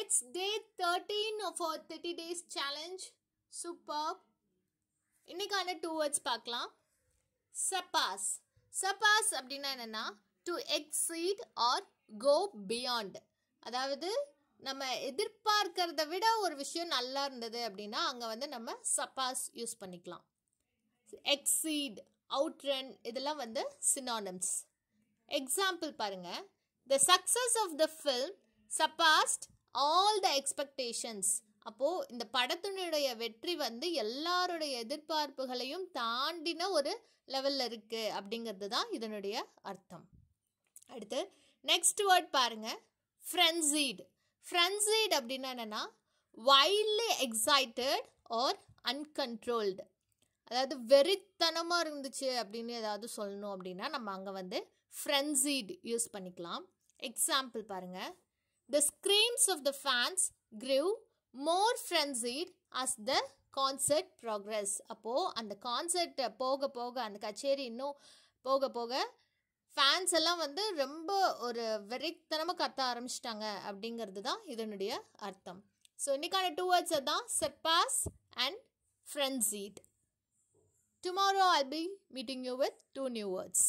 It's day thirteen of our 30 days challenge. Superb. இன்னைக்கான two words பார்க்கலாம் surpass surpass அப்படின்னா என்னென்னா to exceed or go beyond அதாவது நம்ம எதிர்பார்க்கிறத விட ஒரு விஷயம் நல்லா இருந்தது அப்படின்னா அங்கே வந்து நம்ம சப்பாஸ் யூஸ் பண்ணிக்கலாம் எக்ஸீட் அவுட்ரன் இதெல்லாம் வந்து சினானம்ஸ் எக்ஸாம்பிள் பாருங்கள் the success of the film surpassed all the expectations அப்போது இந்த படத்தினுடைய வெற்றி வந்து எல்லாருடைய எதிர்பார்ப்புகளையும் தாண்டின ஒரு லெவலில் இருக்குது அப்படிங்கிறது தான் இதனுடைய அர்த்தம் அடுத்து நெக்ஸ்ட் வேர்ட் பாருங்கள் ஃப்ரென்சீட் ஃப்ரென்சீட் அப்படின்னா என்னென்னா வைல்ட்லி எக்ஸைட்டட் ஆர் அன்கண்ட்ரோல்டு அதாவது வெறித்தனமாக இருந்துச்சு அப்படின்னு ஏதாவது சொல்லணும் அப்படின்னா நம்ம அங்கே வந்து ஃப்ரெண்ட்ஸீட் யூஸ் பண்ணிக்கலாம் எக்ஸாம்பிள் பாருங்கள் The screams of the fans grew more frenzied as the concert progress அப்போது அந்த கான்சர்ட்டை போக போக அந்த கச்சேரி இன்னும் போக போக ஃபேன்ஸ் எல்லாம் வந்து ரொம்ப ஒரு வெறித்தனமாக கத்த ஆரம்பிச்சிட்டாங்க அப்படிங்கிறது தான் இதனுடைய அர்த்தம் ஸோ இன்றைக்கான டூ வேர்ட்ஸை தான் surpass and frenzied tomorrow I be meeting you with two new words